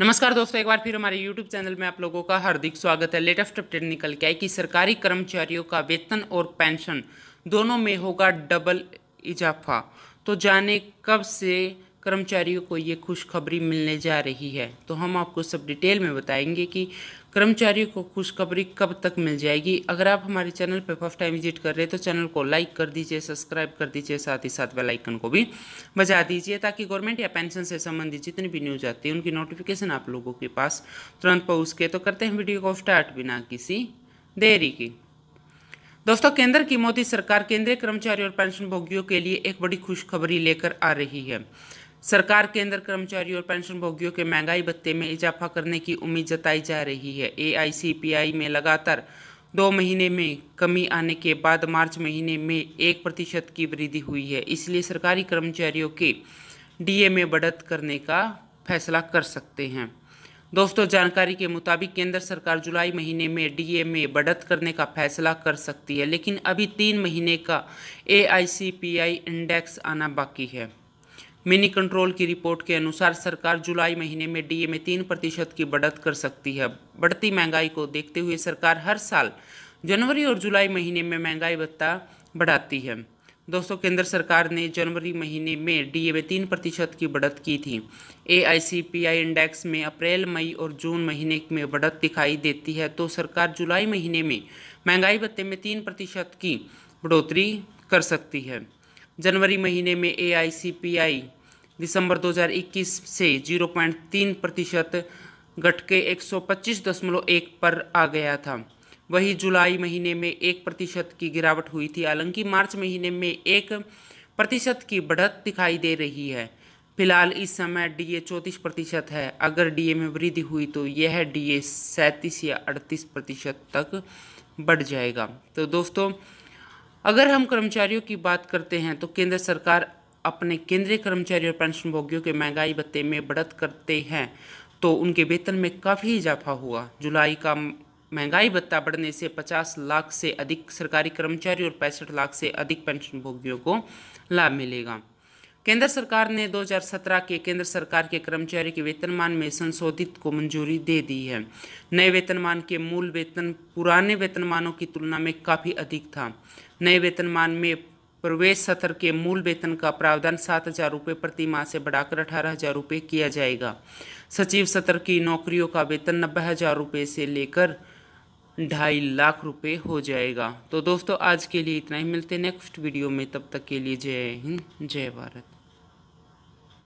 नमस्कार दोस्तों एक बार फिर हमारे YouTube चैनल में आप लोगों का हार्दिक स्वागत है लेटेस्ट अपडेट निकल के आई कि सरकारी कर्मचारियों का वेतन और पेंशन दोनों में होगा डबल इजाफा तो जाने कब से कर्मचारियों को ये खुशखबरी मिलने जा रही है तो हम आपको सब डिटेल में बताएंगे कि कर्मचारियों को खुशखबरी कब तक मिल जाएगी अगर आप हमारे चैनल पर फर्स्ट टाइम विजिट कर रहे हैं तो चैनल को लाइक कर दीजिए सब्सक्राइब कर दीजिए साथ ही साथ बेल आइकन को भी बजा दीजिए ताकि गवर्नमेंट या पेंशन से संबंधित जितनी भी न्यूज आती है उनकी नोटिफिकेशन आप लोगों के पास तुरंत पहुँच के तो करते हैं वीडियो को स्टार्ट बिना किसी देरी की दोस्तों केंद्र की मोदी सरकार केंद्रीय कर्मचारी और पेंशन भोगियों के लिए एक बड़ी खुशखबरी लेकर आ रही है सरकार केंद्र कर्मचारियों और पेंशन भोगियों के महंगाई भत्ते में इजाफा करने की उम्मीद जताई जा रही है ए में लगातार दो महीने में कमी आने के बाद मार्च महीने में एक प्रतिशत की वृद्धि हुई है इसलिए सरकारी कर्मचारियों के डीए में बढ़त करने का फैसला कर सकते हैं दोस्तों जानकारी के मुताबिक केंद्र सरकार जुलाई महीने में डीए में बढ़त करने का फैसला कर सकती है लेकिन अभी तीन महीने का ए इंडेक्स आना बाकी है मिनी कंट्रोल की रिपोर्ट के अनुसार सरकार जुलाई महीने में डीए में तीन प्रतिशत की बढ़त कर सकती है बढ़ती महंगाई को देखते हुए सरकार हर साल जनवरी और जुलाई महीने में महंगाई भत्ता बढ़ाती है दोस्तों केंद्र सरकार ने जनवरी महीने में डीए में तीन प्रतिशत की बढ़त की थी ए इंडेक्स में अप्रैल मई और जून महीने में बढ़त दिखाई देती है तो सरकार जुलाई महीने में महंगाई भत्ते में तीन प्रतिशत की बढ़ोतरी कर सकती है जनवरी महीने में ए दिसंबर 2021 से 0.3 प्रतिशत घट के एक पर आ गया था वही जुलाई महीने में एक प्रतिशत की गिरावट हुई थी हालांकि मार्च महीने में एक प्रतिशत की बढ़त दिखाई दे रही है फिलहाल इस समय डीए चौंतीस प्रतिशत है अगर डीए में वृद्धि हुई तो यह डीए सैंतीस या अड़तीस प्रतिशत तक बढ़ जाएगा तो दोस्तों अगर हम कर्मचारियों की बात करते हैं तो केंद्र सरकार अपने केंद्रीय कर्मचारी और पेंशनभोगियों के महंगाई भत्ते में बढ़त करते हैं तो उनके वेतन में काफ़ी इजाफा हुआ जुलाई का महंगाई भत्ता बढ़ने से 50 लाख से अधिक सरकारी कर्मचारी और पैंसठ लाख से अधिक पेंशनभोगियों को लाभ मिलेगा केंद्र सरकार ने 2017 के केंद्र सरकार के कर्मचारी के वेतनमान में संशोधित को मंजूरी दे दी है नए वेतनमान के मूल वेतन पुराने वेतनमानों की तुलना में काफ़ी अधिक था नए वेतनमान में प्रवेश सत्र के मूल वेतन का प्रावधान सात हजार रुपये प्रति माह से बढ़ाकर अठारह हजार रुपये किया जाएगा सचिव सत्र की नौकरियों का वेतन नब्बे हजार रुपये से लेकर ढाई लाख रुपये हो जाएगा तो दोस्तों आज के लिए इतना ही मिलते नेक्स्ट वीडियो में तब तक के लिए जय हिंद जय भारत